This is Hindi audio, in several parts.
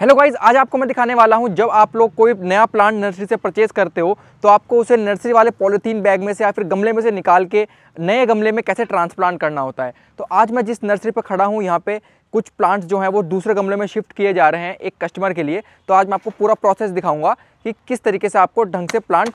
हेलो गाइज आज आपको मैं दिखाने वाला हूं जब आप लोग कोई नया प्लांट नर्सरी से परचेज करते हो तो आपको उसे नर्सरी वाले पॉलीथीन बैग में से या फिर गमले में से निकाल के नए गमले में कैसे ट्रांसप्लांट करना होता है तो आज मैं जिस नर्सरी पर खड़ा हूं यहां पे कुछ प्लांट्स जो हैं वो दूसरे गमले में शिफ्ट किए जा रहे हैं एक कस्टमर के लिए तो आज मैं आपको पूरा प्रोसेस दिखाऊँगा कि किस तरीके से आपको ढंग से प्लांट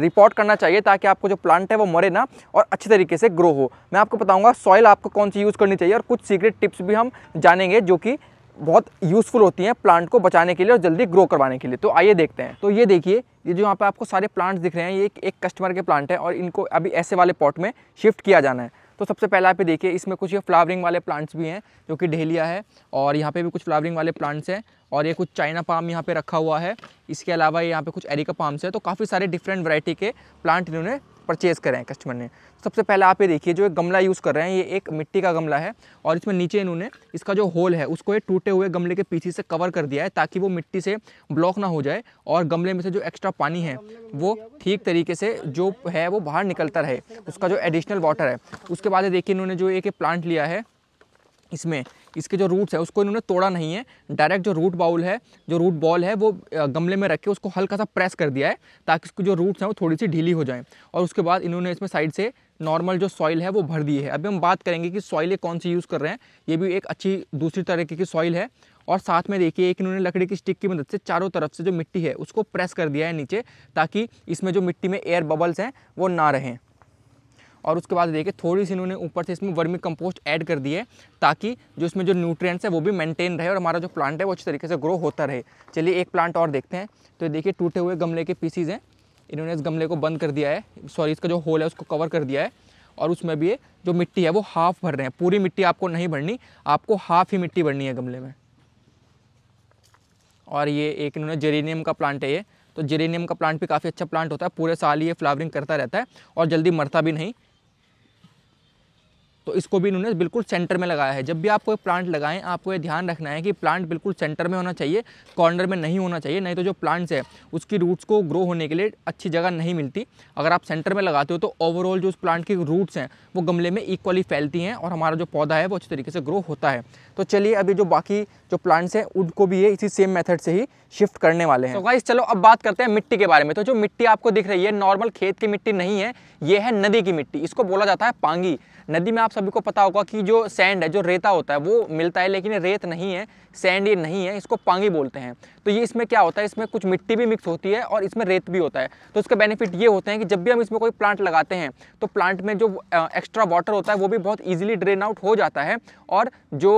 रिपोर्ट करना चाहिए ताकि आपको जो प्लांट है वो मरे ना और अच्छे तरीके से ग्रो हो मैं आपको बताऊँगा सॉइल आपको कौन सी यूज़ करनी चाहिए और कुछ सीक्रेट टिप्स भी हम जानेंगे जो कि बहुत यूज़फुल होती हैं प्लांट को बचाने के लिए और जल्दी ग्रो करवाने के लिए तो आइए देखते हैं तो ये देखिए ये जो यहाँ पे आपको सारे प्लांट्स दिख रहे हैं ये एक, एक कस्टमर के प्लांट है और इनको अभी ऐसे वाले पॉट में शिफ्ट किया जाना है तो सबसे पहले आप देखिए इसमें कुछ ये फ्लावरिंग वाले प्लांट्स भी हैं जो कि ढेलिया है और यहाँ पर भी कुछ फ्लावरिंग वाले प्लांट्स हैं और ये कुछ चाइना पाम यहाँ पर रखा हुआ है इसके अलावा यहाँ पे कुछ एरिका पाम्स है तो काफ़ी सारे डिफरेंट वरायटी के प्लांट इन्होंने परचेज़ करें कस्टमर ने सबसे पहले आप ये देखिए जो एक गमला यूज़ कर रहे हैं ये एक मिट्टी का गमला है और इसमें नीचे इन्होंने इसका जो होल है उसको ये टूटे हुए गमले के पीछे से कवर कर दिया है ताकि वो मिट्टी से ब्लॉक ना हो जाए और गमले में से जो एक्स्ट्रा पानी है वो ठीक तरीके से जो है वो बाहर निकलता रहे उसका जो एडिशनल वाटर है उसके बाद देखिए इन्होंने जो एक प्लांट लिया है इसमें इसके जो रूट्स है उसको इन्होंने तोड़ा नहीं है डायरेक्ट जो रूट बाउल है जो रूट बॉल है वो गमले में रखे उसको हल्का सा प्रेस कर दिया है ताकि उसकी जो रूट्स हैं वो थोड़ी सी ढीली हो जाएँ और उसके बाद इन्होंने इसमें साइड से नॉर्मल जो सॉइल है वो भर दी है अभी हम बात करेंगे कि सॉइलें कौन सी यूज़ कर रहे हैं ये भी एक अच्छी दूसरी तरीके की सॉइल है और साथ में देखिए एक इन्होंने लकड़ी की स्टिक की मदद से चारों तरफ से जो मिट्टी है उसको प्रेस कर दिया है नीचे ताकि इसमें जो मिट्टी में एयर बबल्स हैं वो ना रहें और उसके बाद देखिए थोड़ी सी इन्होंने ऊपर से इसमें वर्मी कंपोस्ट ऐड कर दी है ताकि जो इसमें जो न्यूट्रिएंट्स है वो भी मेंटेन रहे और हमारा जो प्लांट है वो अच्छी तरीके से ग्रो होता रहे चलिए एक प्लांट और देखते हैं तो देखिए टूटे हुए गमले के पीसीज हैं इन्होंने इस गमले को बंद कर दिया है सॉरी इसका जो होल है उसको कवर कर दिया है और उसमें भी जो मिट्टी है वो हाफ़ भर रहे हैं पूरी मिट्टी आपको नहीं भरनी आपको हाफ़ ही मिट्टी भरनी है गमले में और ये एक इन्होंने जेरेनियम का प्लांट है ये तो जेरेनियम का प्लांट भी काफ़ी अच्छा प्लांट होता है पूरे साल ये फ्लावरिंग करता रहता है और जल्दी मरता भी नहीं तो इसको भी इन्होंने बिल्कुल सेंटर में लगाया है जब भी आप कोई प्लांट लगाएं आपको ये ध्यान रखना है कि प्लांट बिल्कुल सेंटर में होना चाहिए कॉर्नर में नहीं होना चाहिए नहीं तो जो प्लांट्स है उसकी रूट्स को ग्रो होने के लिए अच्छी जगह नहीं मिलती अगर आप सेंटर में लगाते हो तो ओवरऑल जो उस प्लांट की रूट्स हैं वो गमले में इक्वली फैलती हैं और हमारा जो पौधा है वो अच्छी तरीके से ग्रो होता है तो चलिए अभी जो बाकी जो प्लांट्स हैं उनको भी ये इसी सेम मेथड से ही शिफ्ट करने वाले हैं तो गाइस चलो अब बात करते हैं मिट्टी के बारे में तो जो मिट्टी आपको दिख रही है नॉर्मल खेत की मिट्टी नहीं है ये है नदी की मिट्टी इसको बोला जाता है पांगी नदी में आप सभी को पता होगा कि जो सैंड है जो रेता होता है वो मिलता है लेकिन ये रेत नहीं है सैंड ये नहीं है इसको पांगी बोलते हैं तो ये इसमें क्या होता है इसमें कुछ मिट्टी भी मिक्स होती है और इसमें रेत भी होता है तो इसका बेनिफिट ये होते हैं कि जब भी हम इसमें कोई प्लांट लगाते हैं तो प्लांट में जो एक्स्ट्रा वाटर होता है वो भी बहुत ईजिली ड्रेन आउट हो जाता है और जो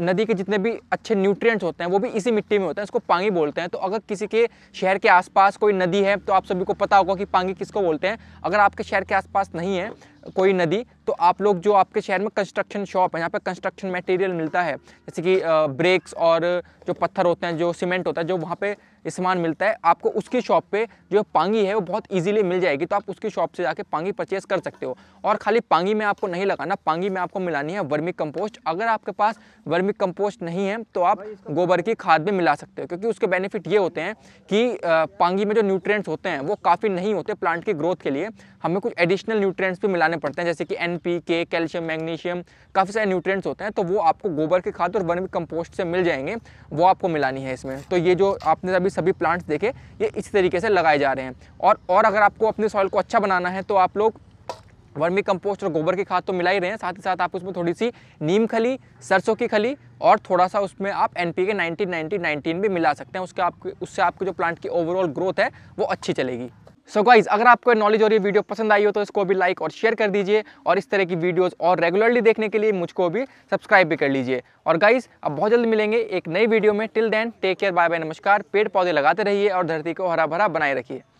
नदी के जितने भी अच्छे न्यूट्रियट्स होते हैं वो भी इसी मिट्टी में होते हैं इसको पांगी बोलते हैं तो अगर किसी के शहर के आसपास कोई नदी है तो आप सभी को पता होगा कि पांगी किसको बोलते हैं अगर आपके शहर के आसपास नहीं है कोई नदी तो आप लोग जो आपके शहर में कंस्ट्रक्शन शॉप है यहाँ पर कंस्ट्रक्शन मटेरियल मिलता है जैसे कि ब्रेक्स और जो पत्थर होते हैं जो सीमेंट होता है जो वहाँ पर ये सामान मिलता है आपको उसकी शॉप पे जो पांगी है वो बहुत इजीली मिल जाएगी तो आप उसकी शॉप से जाके पांगी परचेस कर सकते हो और खाली पांगी में आपको नहीं लगाना पांगी में आपको मिलानी है वर्मी कंपोस्ट अगर आपके पास वर्मी कंपोस्ट नहीं है तो आप गोबर की खाद में मिला सकते हो क्योंकि उसके बेनिफिट ये होते हैं कि पांगी में जो न्यूट्रेंट्स होते हैं वो काफ़ी नहीं होते प्लांट की ग्रोथ के लिए हमें कुछ एडिशनल न्यूट्रेंट्स भी मिलाने पड़ते हैं जैसे कि एन कैल्शियम मैग्नीशियम काफ़ी सारे न्यूट्रेंट्स होते हैं तो वो आपको गोबर की खाद और वर्मी कंपोस्ट से मिल जाएंगे वो आपको मिलानी है इसमें तो ये जो आपने अभी सभी प्लांट्स देखे ये इस तरीके से लगाए जा रहे हैं और और अगर आपको अपने सॉइल को अच्छा बनाना है तो आप लोग वर्मी कंपोस्ट और गोबर की खाद तो मिला ही रहे हैं साथ ही साथ आप उसमें थोड़ी सी नीम खली सरसों की खली और थोड़ा सा उसमें आप N P K nineteen ninety nineteen भी मिला सकते हैं उसके आपके उससे आपके जो प्लांट की ओवरऑल ग्रोथ है वो अच्छी चलेगी सो so गाइज अगर आपको नॉलेज और ये वीडियो पसंद आई हो तो इसको भी लाइक और शेयर कर दीजिए और इस तरह की वीडियोस और रेगुलरली देखने के लिए मुझको भी सब्सक्राइब भी कर लीजिए और गाइज अब बहुत जल्द मिलेंगे एक नई वीडियो में till then take care bye bye नमस्कार पेड़ पौधे लगाते रहिए और धरती को हरा भरा बनाए रखिए